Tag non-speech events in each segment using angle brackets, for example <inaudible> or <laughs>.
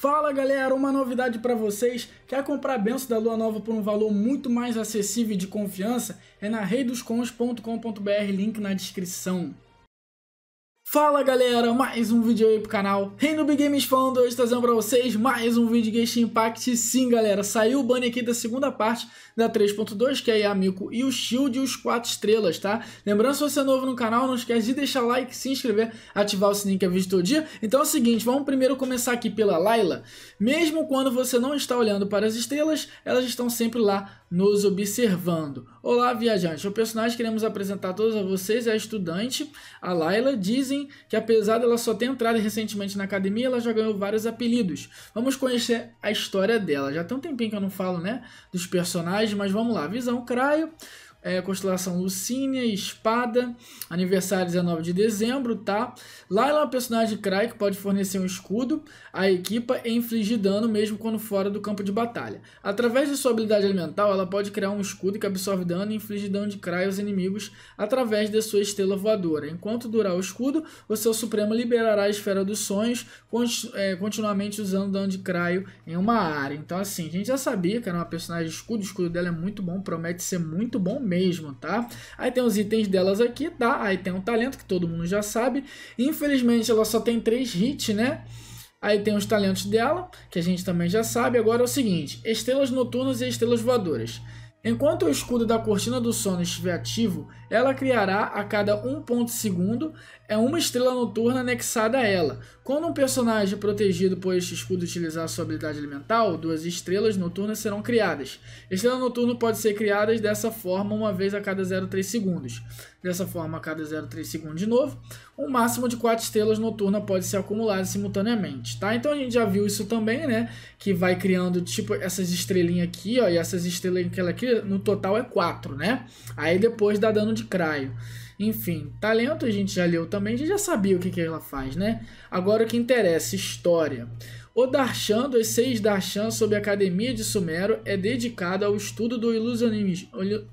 Fala galera, uma novidade para vocês, quer comprar a benção da lua nova por um valor muito mais acessível e de confiança? É na reidoscons.com.br, link na descrição. Fala galera, mais um vídeo aí pro canal Reino Big Games falando, hoje trazendo pra vocês mais um vídeo de Genshin Impact Sim galera, saiu o banner aqui da segunda parte da 3.2, que é a Yamiko e o Shield e os 4 estrelas, tá? Lembrando, se você é novo no canal, não esquece de deixar like, se inscrever, ativar o sininho que é vídeo todo dia Então é o seguinte, vamos primeiro começar aqui pela Layla Mesmo quando você não está olhando para as estrelas, elas estão sempre lá nos observando Olá, viajante. O personagem que queremos apresentar a todos a vocês é a estudante, a Laila. Dizem que apesar dela só ter entrado recentemente na academia, ela já ganhou vários apelidos. Vamos conhecer a história dela. Já tem um tempinho que eu não falo, né, dos personagens, mas vamos lá. Visão Craio é, constelação Lucínia, Espada, aniversário 19 de dezembro, tá? Laila é uma personagem Cry que pode fornecer um escudo à equipa e infligir dano mesmo quando fora do campo de batalha. Através de sua habilidade elemental, ela pode criar um escudo que absorve dano e inflige dano de Cry aos inimigos através de sua estrela voadora. Enquanto durar o escudo, o seu Supremo liberará a Esfera dos Sonhos, continu é, continuamente usando dano de Cry em uma área. Então assim, a gente já sabia que era uma personagem escudo, o escudo dela é muito bom, promete ser muito bom mesmo mesmo, tá? Aí tem os itens delas aqui, tá? Aí tem um talento que todo mundo já sabe. Infelizmente ela só tem três hits, né? Aí tem os talentos dela, que a gente também já sabe. Agora é o seguinte: estrelas noturnas e estrelas voadoras. Enquanto o escudo da cortina do sono estiver ativo, ela criará a cada 1 segundo é uma estrela noturna anexada a ela. Quando um personagem protegido por este escudo utilizar sua habilidade elemental, duas estrelas noturnas serão criadas. Estrela noturna pode ser criada dessa forma uma vez a cada 0,3 segundos. Dessa forma, a cada 0,3 segundos de novo, um máximo de 4 estrelas noturnas pode ser acumulado simultaneamente, tá? Então a gente já viu isso também, né? Que vai criando tipo essas estrelinhas aqui, ó, e essas estrelas que ela cria no total é 4, né? Aí depois dá dano de craio. Enfim, talento a gente já leu também, a gente já sabia o que, que ela faz, né? Agora o que interessa, história. O Darshan dos seis Darshan sobre a Academia de Sumero é dedicado ao estudo do ilusionismo.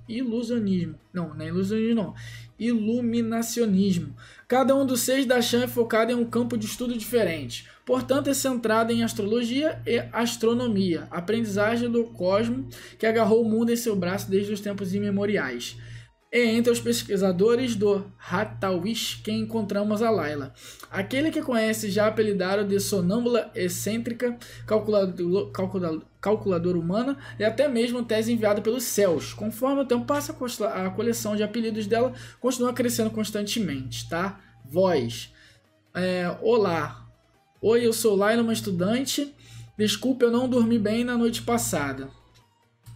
Ilusionismo. Não, não é ilusionismo, não. Iluminacionismo. Cada um dos seis Darshan é focado em um campo de estudo diferente. Portanto, é centrado em astrologia e astronomia, aprendizagem do cosmo que agarrou o mundo em seu braço desde os tempos imemoriais é entre os pesquisadores do Hatawish que encontramos a Laila. Aquele que conhece já apelidaram de sonâmbula excêntrica, calculador, calculador, calculadora humana e até mesmo tese enviada pelos céus. Conforme o tempo passa, a coleção de apelidos dela continua crescendo constantemente, tá? Voz. É, olá. Oi, eu sou Laila, uma estudante. Desculpe, eu não dormi bem na noite passada.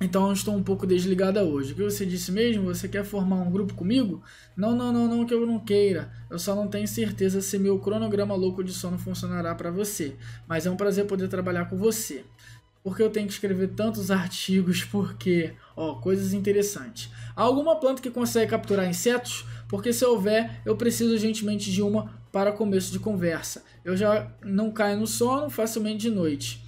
Então eu estou um pouco desligada hoje. O que você disse mesmo? Você quer formar um grupo comigo? Não, não, não, não que eu não queira. Eu só não tenho certeza se meu cronograma louco de sono funcionará para você. Mas é um prazer poder trabalhar com você. Porque eu tenho que escrever tantos artigos, porque, ó, coisas interessantes. Há alguma planta que consegue capturar insetos? Porque se houver, eu preciso urgentemente de uma para começo de conversa. Eu já não caio no sono facilmente de noite.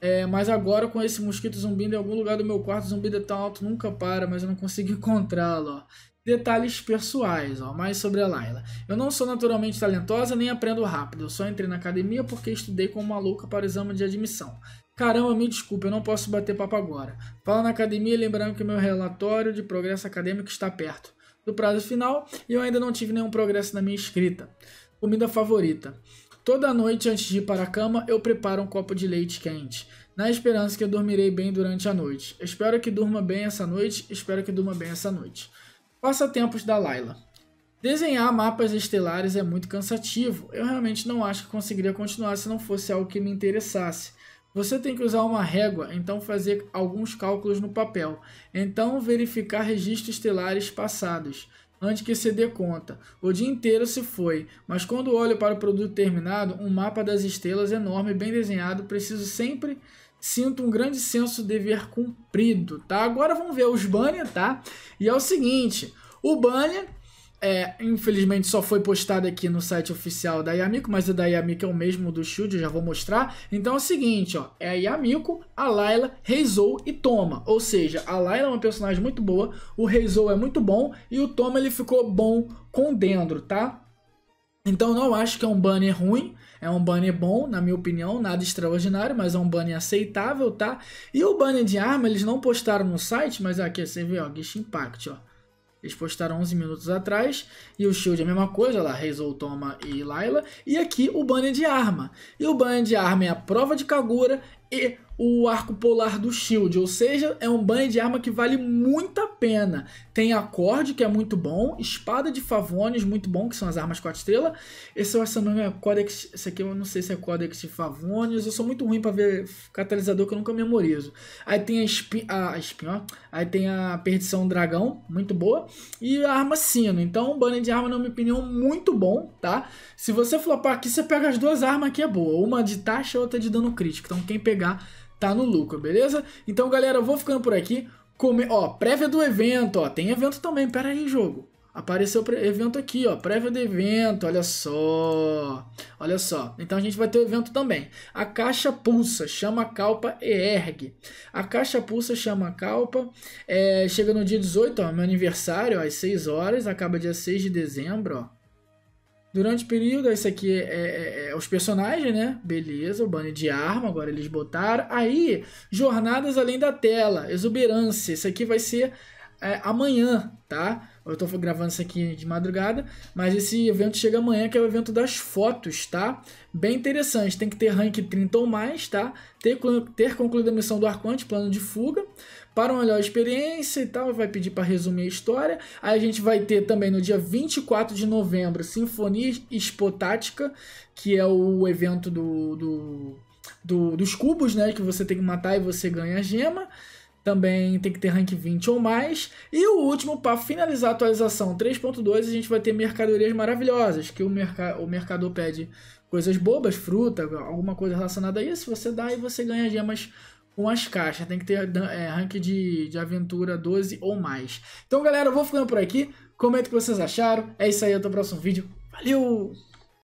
É, mas agora com esse mosquito zumbindo em algum lugar do meu quarto, o zumbido é tão alto, nunca para, mas eu não consigo <laughs> encontrá-lo. Detalhes pessoais, ó, mais sobre a Laila. Eu não sou naturalmente talentosa nem aprendo rápido. Eu só entrei na academia porque estudei como uma louca para o exame de admissão. Caramba, me desculpe, eu não posso bater papo agora. Fala na academia lembrando que meu relatório de progresso acadêmico está perto do prazo final e eu ainda não tive nenhum progresso na minha escrita. Comida favorita. Toda noite antes de ir para a cama, eu preparo um copo de leite quente, na esperança que eu dormirei bem durante a noite. Espero que durma bem essa noite, espero que durma bem essa noite. Passatempos da Laila. Desenhar mapas estelares é muito cansativo. Eu realmente não acho que conseguiria continuar se não fosse algo que me interessasse. Você tem que usar uma régua, então fazer alguns cálculos no papel, então verificar registros estelares passados antes que se dê conta. O dia inteiro se foi, mas quando olho para o produto terminado, um mapa das estrelas enorme, bem desenhado, preciso sempre sinto um grande senso de dever cumprido, tá? Agora vamos ver os banners, tá? E é o seguinte, o banner é, infelizmente só foi postado aqui no site oficial da Yamiko, mas o da Yamiko é o mesmo do Shield, eu já vou mostrar. Então é o seguinte, ó, é a Yamiko, a Layla, Reizou e Toma. Ou seja, a Layla é uma personagem muito boa, o Reizou é muito bom e o Toma ele ficou bom com Dendro, tá? Então não acho que é um banner ruim, é um banner bom, na minha opinião, nada extraordinário, mas é um banner aceitável, tá? E o banner de arma eles não postaram no site, mas aqui você vê, ó, Gish Impact, ó. Eles postaram 11 minutos atrás. E o Shield é a mesma coisa, lá, Reizou, Toma e Layla. E aqui o banner de arma. E o banner de arma é a prova de Kagura e o arco polar do Shield, ou seja, é um banho de arma que vale muito a pena. Tem acorde, que é muito bom, espada de Favones, muito bom, que são as armas 4 estrelas. Esse, esse nome é Codex, esse aqui eu não sei se é Codex de Favones, eu sou muito ruim para ver catalisador que eu nunca memorizo. Aí tem a espinha, a, espinha ó. aí tem a Perdição Dragão, muito boa, e a arma Sino. Então, um banho de arma, na minha opinião, muito bom, tá? Se você flopar aqui, você pega as duas armas que é boa, uma de taxa e outra de dano crítico. Então, quem pegar tá no lucro, beleza? Então, galera, eu vou ficando por aqui. Come... Ó, prévia do evento, ó. Tem evento também, pera aí, jogo. Apareceu evento aqui, ó. Prévia do evento, olha só. Olha só. Então a gente vai ter o evento também. A caixa pulsa, chama calpa e ergue. A caixa pulsa chama calpa. É, chega no dia 18, ó, meu aniversário, ó, às 6 horas. Acaba dia 6 de dezembro, ó. Durante o período, esse aqui é, é, é, é os personagens, né? Beleza, o banner de arma, agora eles botaram. Aí, jornadas além da tela, exuberância. Isso aqui vai ser é, amanhã, tá? Eu tô gravando isso aqui de madrugada, mas esse evento chega amanhã, que é o evento das fotos, tá? Bem interessante, tem que ter rank 30 ou mais, tá? Ter, ter concluído a missão do Arconte, plano de fuga, para uma melhor experiência e tal, vai pedir para resumir a história. Aí a gente vai ter também no dia 24 de novembro, Sinfonia Espotática, que é o evento do, do, do dos cubos, né? Que você tem que matar e você ganha a gema também tem que ter rank 20 ou mais. E o último, para finalizar a atualização 3.2, a gente vai ter mercadorias maravilhosas, que o, mercado o mercador pede coisas bobas, fruta, alguma coisa relacionada a isso, você dá e você ganha gemas com as caixas. Tem que ter é, rank de, de aventura 12 ou mais. Então, galera, eu vou ficando por aqui. Comenta o que vocês acharam. É isso aí, até o próximo vídeo. Valeu!